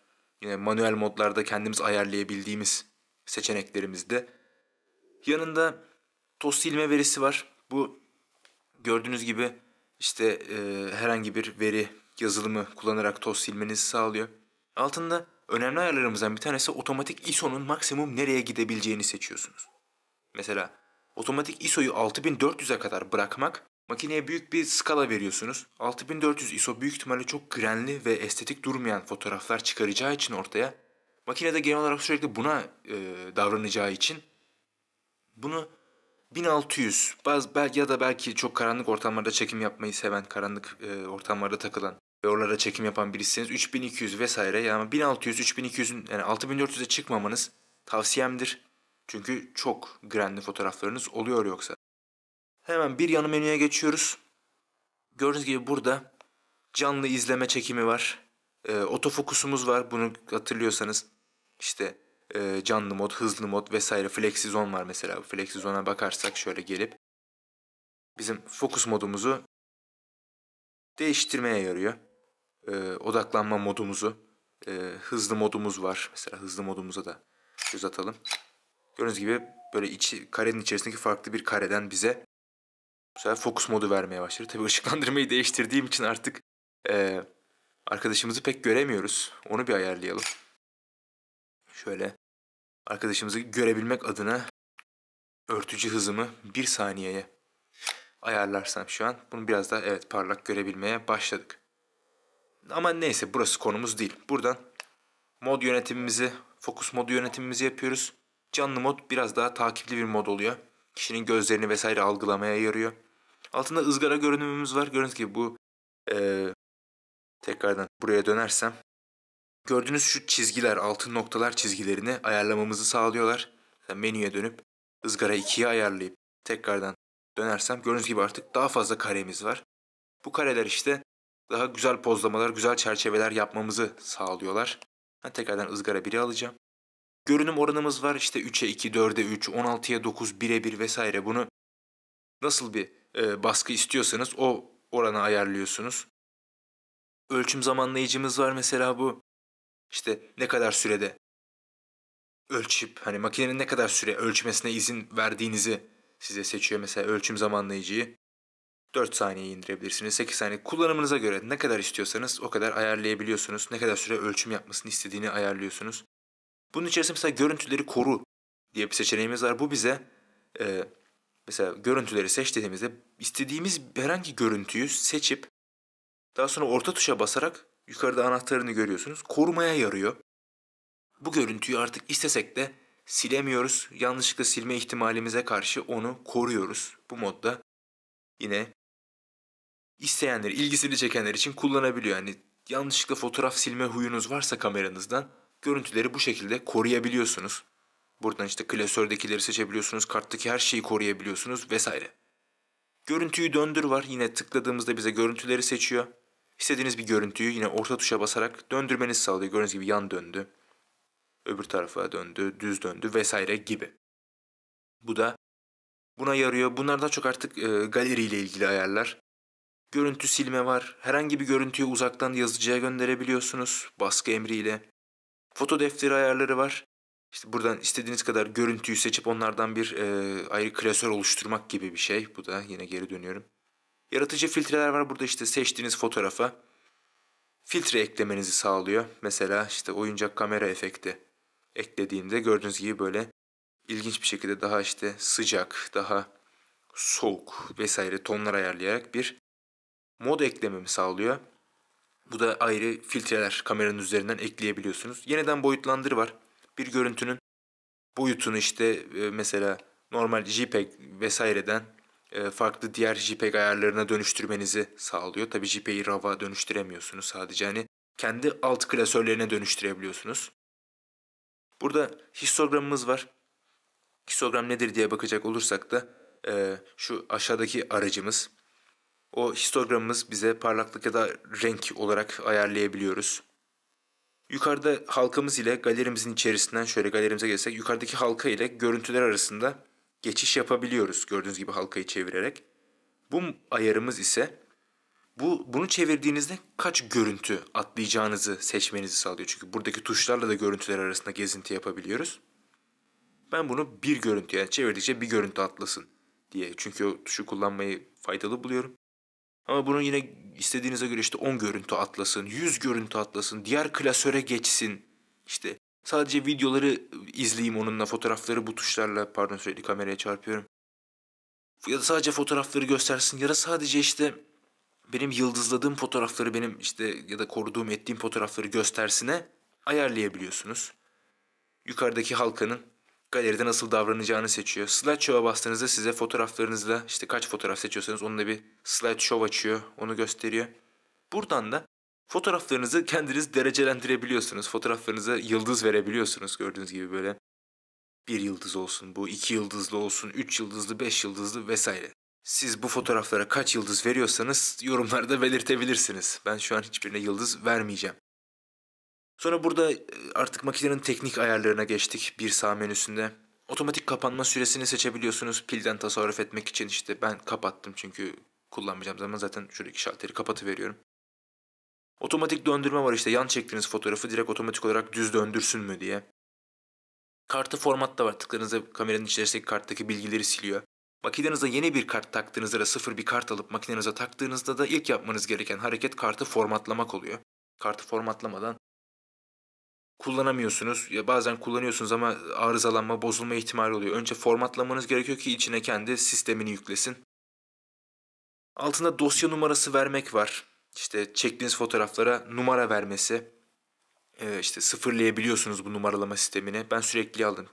yine manuel modlarda kendimiz ayarlayabildiğimiz seçeneklerimizde. Yanında toz silme verisi var. Bu gördüğünüz gibi işte e, herhangi bir veri yazılımı kullanarak toz silmenizi sağlıyor. Altında önemli ayarlarımızdan bir tanesi otomatik ISO'nun maksimum nereye gidebileceğini seçiyorsunuz. Mesela Otomatik ISO'yu 6400'e kadar bırakmak Makineye büyük bir skala veriyorsunuz. 6400 ISO büyük ihtimalle çok grenli ve estetik durmayan fotoğraflar çıkaracağı için ortaya. Makine de genel olarak sürekli buna e, davranacağı için bunu 1600 baz, belki ya da belki çok karanlık ortamlarda çekim yapmayı seven, karanlık e, ortamlarda takılan ve oralara çekim yapan birisiniz 3200 vesaire yani 1600 3200'ün yani 6400'e çıkmamanız tavsiyemdir. Çünkü çok grandi fotoğraflarınız oluyor yoksa. Hemen bir yanı menüye geçiyoruz. Gördüğünüz gibi burada canlı izleme çekimi var. E, otofokusumuz var bunu hatırlıyorsanız. İşte e, canlı mod, hızlı mod vesaire flexi zone var mesela. Flexi zone'a bakarsak şöyle gelip bizim fokus modumuzu değiştirmeye yarıyor. E, odaklanma modumuzu, e, hızlı modumuz var. Mesela hızlı modumuza da göz atalım. Gördüğünüz gibi böyle içi, karenin içerisindeki farklı bir kareden bize bu sefer fokus modu vermeye başladı. Tabii ışıklandırmayı değiştirdiğim için artık e, arkadaşımızı pek göremiyoruz. Onu bir ayarlayalım. Şöyle arkadaşımızı görebilmek adına örtücü hızımı bir saniyeye ayarlarsam şu an bunu biraz daha evet parlak görebilmeye başladık. Ama neyse burası konumuz değil. Buradan mod yönetimimizi, fokus modu yönetimimizi yapıyoruz. Canlı mod biraz daha takipli bir mod oluyor. Kişinin gözlerini vesaire algılamaya yarıyor. Altında ızgara görünümümüz var. Gördüğünüz gibi bu e, tekrardan buraya dönersem gördüğünüz şu çizgiler, altın noktalar çizgilerini ayarlamamızı sağlıyorlar. Yani menüye dönüp ızgara 2'ye ayarlayıp tekrardan dönersem gördüğünüz gibi artık daha fazla karemiz var. Bu kareler işte daha güzel pozlamalar, güzel çerçeveler yapmamızı sağlıyorlar. Ben tekrardan ızgara 1'i alacağım görünüm oranımız var. işte 3'e 2, 4'e 3, 16'ya 9, 1'e 1 vesaire bunu nasıl bir e, baskı istiyorsanız o oranı ayarlıyorsunuz. Ölçüm zamanlayıcımız var mesela bu. işte ne kadar sürede ölçüp hani makinenin ne kadar süre ölçmesine izin verdiğinizi size seçiyor mesela ölçüm zamanlayıcıyı. 4 saniye indirebilirsiniz. 8 saniye kullanımınıza göre ne kadar istiyorsanız o kadar ayarlayabiliyorsunuz. Ne kadar süre ölçüm yapmasını istediğini ayarlıyorsunuz. Bunun içerisinde mesela görüntüleri koru diye bir seçeneğimiz var. Bu bize e, mesela görüntüleri seç dediğimizde istediğimiz herhangi görüntüyü seçip daha sonra orta tuşa basarak yukarıda anahtarını görüyorsunuz. Korumaya yarıyor. Bu görüntüyü artık istesek de silemiyoruz. Yanlışlıkla silme ihtimalimize karşı onu koruyoruz. Bu modda yine isteyenler, ilgisini çekenler için kullanabiliyor. Yani yanlışlıkla fotoğraf silme huyunuz varsa kameranızdan Görüntüleri bu şekilde koruyabiliyorsunuz. Buradan işte klasördekileri seçebiliyorsunuz, karttaki her şeyi koruyabiliyorsunuz vesaire. Görüntüyü döndür var. Yine tıkladığımızda bize görüntüleri seçiyor. İstediğiniz bir görüntüyü yine orta tuşa basarak döndürmenizi sağlıyor. Gördüğünüz gibi yan döndü, öbür tarafa döndü, düz döndü vesaire gibi. Bu da buna yarıyor. Bunlar daha çok artık e, galeriyle ilgili ayarlar. Görüntü silme var. Herhangi bir görüntüyü uzaktan yazıcıya gönderebiliyorsunuz baskı emriyle. Foto defteri ayarları var. İşte buradan istediğiniz kadar görüntüyü seçip onlardan bir e, ayrı klasör oluşturmak gibi bir şey. Bu da yine geri dönüyorum. Yaratıcı filtreler var. Burada işte seçtiğiniz fotoğrafa filtre eklemenizi sağlıyor. Mesela işte oyuncak kamera efekti eklediğimde gördüğünüz gibi böyle ilginç bir şekilde daha işte sıcak, daha soğuk vesaire tonlar ayarlayarak bir mod eklememi sağlıyor. Bu da ayrı filtreler kameranın üzerinden ekleyebiliyorsunuz. Yeniden boyutlandır var. Bir görüntünün boyutunu işte e, mesela normal JPEG vesaireden e, farklı diğer JPEG ayarlarına dönüştürmenizi sağlıyor. Tabii JPEG'i RAW'a dönüştüremiyorsunuz sadece. Hani kendi alt klasörlerine dönüştürebiliyorsunuz. Burada histogramımız var. Histogram nedir diye bakacak olursak da e, şu aşağıdaki aracımız o histogramımız bize parlaklık ya da renk olarak ayarlayabiliyoruz. Yukarıda halkamız ile galerimizin içerisinden şöyle galerimize gelsek yukarıdaki halka ile görüntüler arasında geçiş yapabiliyoruz gördüğünüz gibi halkayı çevirerek. Bu ayarımız ise bu bunu çevirdiğinizde kaç görüntü atlayacağınızı seçmenizi sağlıyor. Çünkü buradaki tuşlarla da görüntüler arasında gezinti yapabiliyoruz. Ben bunu bir görüntü yani çevirdikçe bir görüntü atlasın diye. Çünkü o tuşu kullanmayı faydalı buluyorum. Ama bunun yine istediğinize göre işte 10 görüntü atlasın, 100 görüntü atlasın, diğer klasöre geçsin. İşte sadece videoları izleyeyim onunla, fotoğrafları bu tuşlarla, pardon sürekli kameraya çarpıyorum. Ya da sadece fotoğrafları göstersin ya da sadece işte benim yıldızladığım fotoğrafları benim işte ya da koruduğum ettiğim fotoğrafları göstersine ayarlayabiliyorsunuz. Yukarıdaki halkanın galeride nasıl davranacağını seçiyor. Slideshow'a bastığınızda size fotoğraflarınızla işte kaç fotoğraf seçiyorsanız onunla bir slideshow açıyor. Onu gösteriyor. Buradan da fotoğraflarınızı kendiniz derecelendirebiliyorsunuz. Fotoğraflarınıza yıldız verebiliyorsunuz gördüğünüz gibi böyle. Bir yıldız olsun bu, iki yıldızlı olsun, üç yıldızlı, beş yıldızlı vesaire. Siz bu fotoğraflara kaç yıldız veriyorsanız yorumlarda belirtebilirsiniz. Ben şu an hiçbirine yıldız vermeyeceğim. Sonra burada e, artık makinenin teknik ayarlarına geçtik bir sağ menüsünde. Otomatik kapanma süresini seçebiliyorsunuz pilden tasarruf etmek için işte ben kapattım çünkü kullanmayacağım zaman zaten şuradaki şalteri kapatı veriyorum. Otomatik döndürme var işte yan çektiğiniz fotoğrafı direkt otomatik olarak düz döndürsün mü diye. Kartı formatta var tıklarınızda kameranın içerisindeki karttaki bilgileri siliyor. Makinenize yeni bir kart taktığınızda da sıfır bir kart alıp makinenize taktığınızda da ilk yapmanız gereken hareket kartı formatlamak oluyor. Kartı formatlamadan kullanamıyorsunuz. Ya bazen kullanıyorsunuz ama arızalanma, bozulma ihtimali oluyor. Önce formatlamanız gerekiyor ki içine kendi sistemini yüklesin. Altında dosya numarası vermek var. İşte çektiğiniz fotoğraflara numara vermesi. Ee, işte sıfırlayabiliyorsunuz bu numaralama sistemini. Ben sürekli aldım.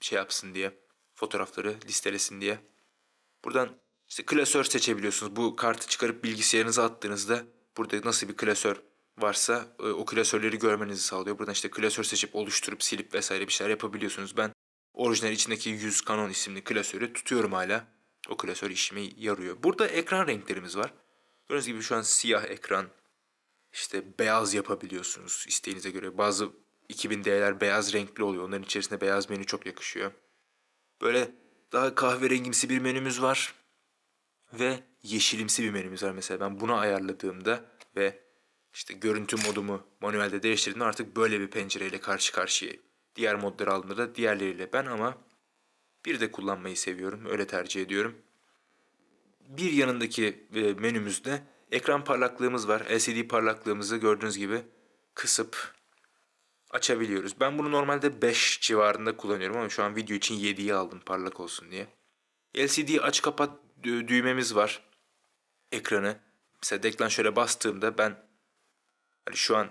Bir şey yapsın diye. Fotoğrafları listelesin diye. Buradan işte klasör seçebiliyorsunuz. Bu kartı çıkarıp bilgisayarınıza attığınızda burada nasıl bir klasör varsa e, o klasörleri görmenizi sağlıyor. Buradan işte klasör seçip oluşturup silip vesaire bir şeyler yapabiliyorsunuz. Ben orijinal içindeki 100 Canon isimli klasörü tutuyorum hala. O klasör işime yarıyor. Burada ekran renklerimiz var. Gördüğünüz gibi şu an siyah ekran. İşte beyaz yapabiliyorsunuz isteğinize göre. Bazı 2000 değerler beyaz renkli oluyor. Onların içerisinde beyaz menü çok yakışıyor. Böyle daha kahverengimsi bir menümüz var. Ve yeşilimsi bir menümüz var mesela. Ben bunu ayarladığımda ve işte görüntü modumu manuelde değiştirdiğimde artık böyle bir pencereyle karşı karşıyayım. Diğer modları aldığımda da diğerleriyle ben ama bir de kullanmayı seviyorum. Öyle tercih ediyorum. Bir yanındaki e, menümüzde ekran parlaklığımız var. LCD parlaklığımızı gördüğünüz gibi kısıp açabiliyoruz. Ben bunu normalde 5 civarında kullanıyorum ama şu an video için 7'yi aldım parlak olsun diye. LCD aç kapat düğmemiz var ekranı. Mesela deklanşöre bastığımda ben hani şu an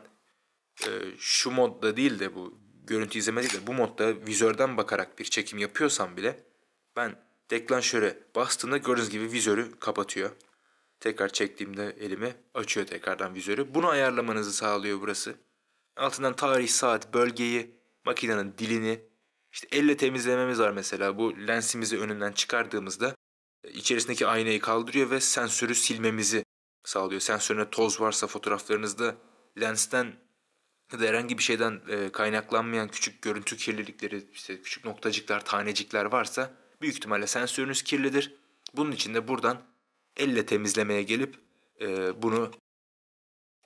e, şu modda değil de bu görüntü izleme değil de bu modda vizörden bakarak bir çekim yapıyorsam bile ben deklanşöre bastığımda gördüğünüz gibi vizörü kapatıyor. Tekrar çektiğimde elimi açıyor tekrardan vizörü. Bunu ayarlamanızı sağlıyor burası. Altından tarih, saat, bölgeyi, makinenin dilini, işte elle temizlememiz var mesela. Bu lensimizi önünden çıkardığımızda e, içerisindeki aynayı kaldırıyor ve sensörü silmemizi sağlıyor. Sensörüne toz varsa fotoğraflarınızda lensten ya da herhangi bir şeyden e, kaynaklanmayan küçük görüntü kirlilikleri, işte küçük noktacıklar, tanecikler varsa büyük ihtimalle sensörünüz kirlidir. Bunun için de buradan elle temizlemeye gelip e, bunu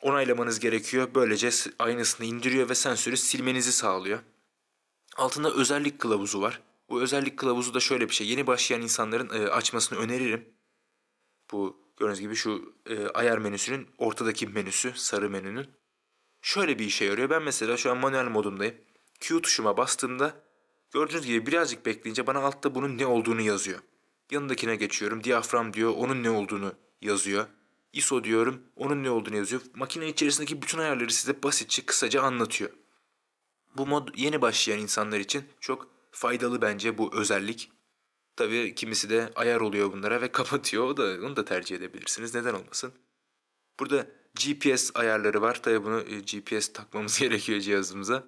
onaylamanız gerekiyor. Böylece aynısını indiriyor ve sensörü silmenizi sağlıyor. Altında özellik kılavuzu var. Bu özellik kılavuzu da şöyle bir şey. Yeni başlayan insanların e, açmasını öneririm. Bu gördüğünüz gibi şu e, ayar menüsünün ortadaki menüsü, sarı menünün şöyle bir işe yarıyor. Ben mesela şu an manuel modumdayım. Q tuşuma bastığımda gördüğünüz gibi birazcık bekleyince bana altta bunun ne olduğunu yazıyor. Yanındakine geçiyorum. Diyafram diyor onun ne olduğunu yazıyor. ISO diyorum onun ne olduğunu yazıyor. Makine içerisindeki bütün ayarları size basitçe kısaca anlatıyor. Bu mod yeni başlayan insanlar için çok faydalı bence bu özellik. Tabii kimisi de ayar oluyor bunlara ve kapatıyor. O da, onu da tercih edebilirsiniz. Neden olmasın? Burada GPS ayarları var. Tabi bunu e, GPS takmamız gerekiyor cihazımıza.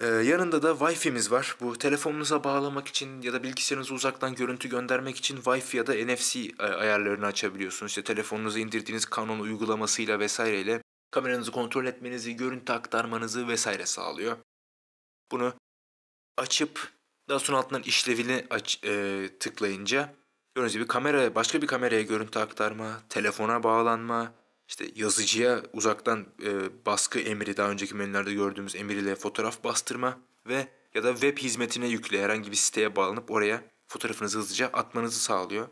Ee, yanında da Wi-Fi'miz var. Bu telefonunuza bağlamak için ya da bilgisayarınıza uzaktan görüntü göndermek için Wi-Fi ya da NFC e, ayarlarını açabiliyorsunuz. İşte telefonunuza indirdiğiniz Canon uygulamasıyla vesaireyle kameranızı kontrol etmenizi, görüntü aktarmanızı vesaire sağlıyor. Bunu açıp daha sonra altından işlevini aç, e, tıklayınca Gördüğünüz gibi kamera başka bir kameraya görüntü aktarma, telefona bağlanma, işte yazıcıya uzaktan e, baskı emri daha önceki menülerde gördüğümüz emirle fotoğraf bastırma ve ya da web hizmetine yükle herhangi bir siteye bağlanıp oraya fotoğrafınızı hızlıca atmanızı sağlıyor.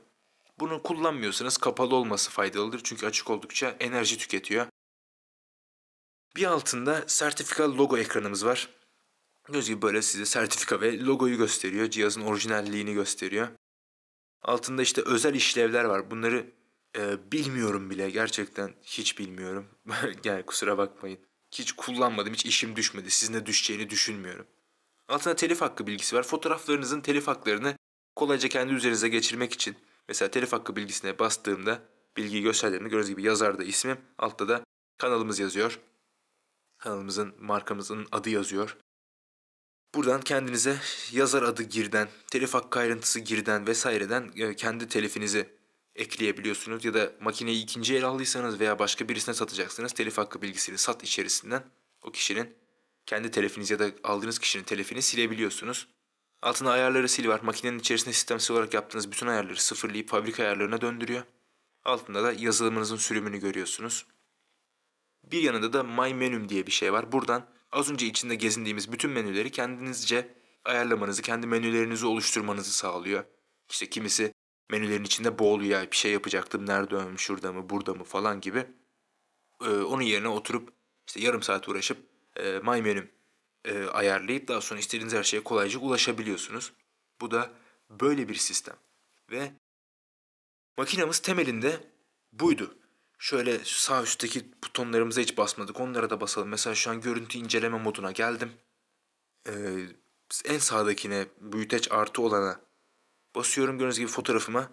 Bunu kullanmıyorsanız kapalı olması faydalıdır çünkü açık oldukça enerji tüketiyor. Bir altında sertifika logo ekranımız var. Göz gibi böyle size sertifika ve logoyu gösteriyor. Cihazın orijinalliğini gösteriyor. Altında işte özel işlevler var. Bunları e, bilmiyorum bile. Gerçekten hiç bilmiyorum. yani kusura bakmayın. Hiç kullanmadım. Hiç işim düşmedi. Sizin de düşeceğini düşünmüyorum. Altında telif hakkı bilgisi var. Fotoğraflarınızın telif haklarını kolayca kendi üzerinize geçirmek için mesela telif hakkı bilgisine bastığımda bilgi gösterdiğimde gördüğünüz gibi yazar da ismim. Altta da kanalımız yazıyor. Kanalımızın, markamızın adı yazıyor. Buradan kendinize yazar adı girden, telif hakkı ayrıntısı girden vesaireden e, kendi telifinizi ekleyebiliyorsunuz. Ya da makineyi ikinci el aldıysanız veya başka birisine satacaksınız. Telif hakkı bilgisini sat içerisinden o kişinin kendi telifiniz ya da aldığınız kişinin telifini silebiliyorsunuz. Altına ayarları sil var. Makinenin içerisinde sistemsel olarak yaptığınız bütün ayarları sıfırlayıp fabrika ayarlarına döndürüyor. Altında da yazılımınızın sürümünü görüyorsunuz. Bir yanında da My Menu diye bir şey var. Buradan az önce içinde gezindiğimiz bütün menüleri kendinizce ayarlamanızı, kendi menülerinizi oluşturmanızı sağlıyor. İşte kimisi menülerin içinde boğuluyor, bir şey yapacaktım nerede ömüm şurada mı burada mı falan gibi. Ee, onun yerine oturup işte yarım saat uğraşıp e, my menüm e, ayarlayıp daha sonra istediğiniz her şeye kolayca ulaşabiliyorsunuz. Bu da böyle bir sistem. Ve makinamız temelinde buydu. Şöyle sağ üstteki butonlarımıza hiç basmadık. Onlara da basalım. Mesela şu an görüntü inceleme moduna geldim. Ee, en sağdakine büyüteç artı olana basıyorum. Gördüğünüz gibi fotoğrafıma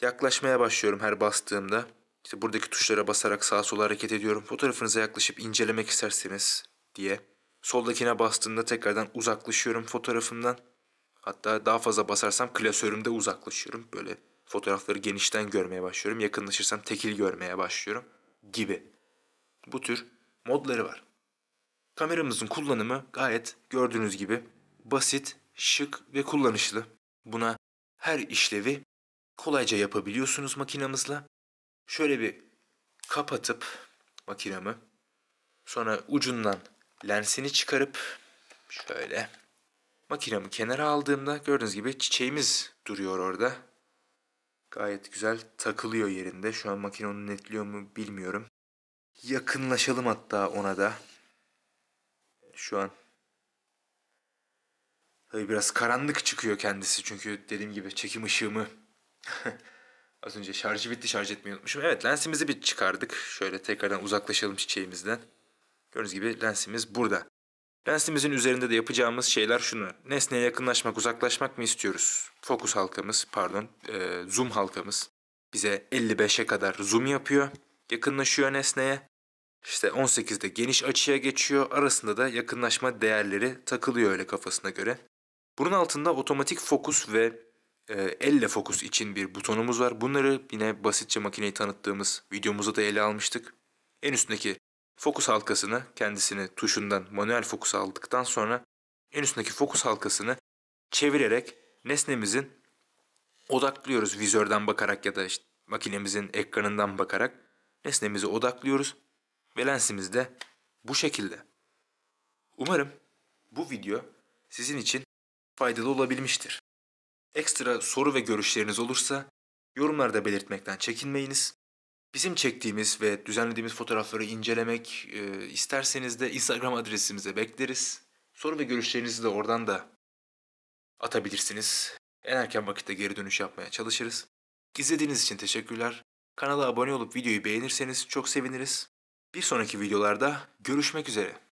yaklaşmaya başlıyorum her bastığımda. İşte buradaki tuşlara basarak sağ sola hareket ediyorum. Fotoğrafınıza yaklaşıp incelemek isterseniz diye. Soldakine bastığımda tekrardan uzaklaşıyorum fotoğrafımdan. Hatta daha fazla basarsam klasörümde uzaklaşıyorum. Böyle Fotoğrafları genişten görmeye başlıyorum. Yakınlaşırsam tekil görmeye başlıyorum gibi. Bu tür modları var. Kameramızın kullanımı gayet gördüğünüz gibi basit, şık ve kullanışlı. Buna her işlevi kolayca yapabiliyorsunuz makinamızla. Şöyle bir kapatıp makinamı sonra ucundan lensini çıkarıp şöyle makinamı kenara aldığımda gördüğünüz gibi çiçeğimiz duruyor orada. Gayet güzel takılıyor yerinde. Şu an makine onu netliyor mu bilmiyorum. Yakınlaşalım hatta ona da. Şu an Tabii biraz karanlık çıkıyor kendisi çünkü dediğim gibi çekim ışığımı az önce şarjı bitti şarj etmeyi unutmuşum. Evet lensimizi bir çıkardık. Şöyle tekrardan uzaklaşalım çiçeğimizden. Gördüğünüz gibi lensimiz burada. Lensimizin üzerinde de yapacağımız şeyler şunlar: Nesneye yakınlaşmak, uzaklaşmak mı istiyoruz? Fokus halkamız, pardon, e, zoom halkamız bize 55'e kadar zoom yapıyor. Yakınlaşıyor nesneye. İşte 18'de geniş açıya geçiyor. Arasında da yakınlaşma değerleri takılıyor öyle kafasına göre. Bunun altında otomatik fokus ve e, elle fokus için bir butonumuz var. Bunları yine basitçe makineyi tanıttığımız videomuzda da ele almıştık. En üstündeki Fokus halkasını kendisini tuşundan manuel fokusa aldıktan sonra en üstündeki fokus halkasını çevirerek nesnemizin odaklıyoruz vizörden bakarak ya da işte makinemizin ekranından bakarak nesnemizi odaklıyoruz ve lensimiz de bu şekilde. Umarım bu video sizin için faydalı olabilmiştir. Ekstra soru ve görüşleriniz olursa yorumlarda belirtmekten çekinmeyiniz. Bizim çektiğimiz ve düzenlediğimiz fotoğrafları incelemek e, isterseniz de Instagram adresimize bekleriz. Soru ve görüşlerinizi de oradan da atabilirsiniz. En erken vakitte geri dönüş yapmaya çalışırız. İzlediğiniz için teşekkürler. Kanala abone olup videoyu beğenirseniz çok seviniriz. Bir sonraki videolarda görüşmek üzere.